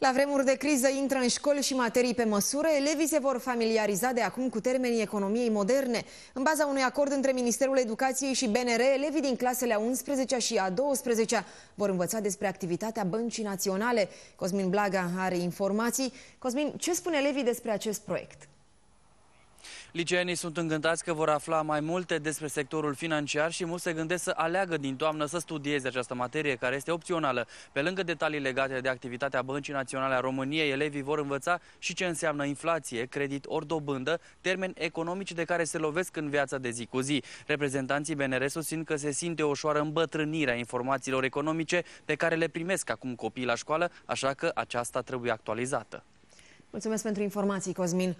La vremuri de criză intră în școli și materii pe măsură, elevii se vor familiariza de acum cu termenii economiei moderne. În baza unui acord între Ministerul Educației și BNR, elevii din clasele a 11-a și a 12-a vor învăța despre activitatea Băncii Naționale. Cosmin Blaga are informații. Cosmin, ce spun elevii despre acest proiect? Liceenii sunt încântați că vor afla mai multe despre sectorul financiar și mulți se gândesc să aleagă din toamnă să studieze această materie, care este opțională. Pe lângă detalii legate de activitatea Băncii Naționale a României, elevii vor învăța și ce înseamnă inflație, credit ori dobândă, termeni economici de care se lovesc în viața de zi cu zi. Reprezentanții BNR susțin că se simte o ușoară îmbătrânirea informațiilor economice pe care le primesc acum copiii la școală, așa că aceasta trebuie actualizată. Mulțumesc pentru informații, Cosmin.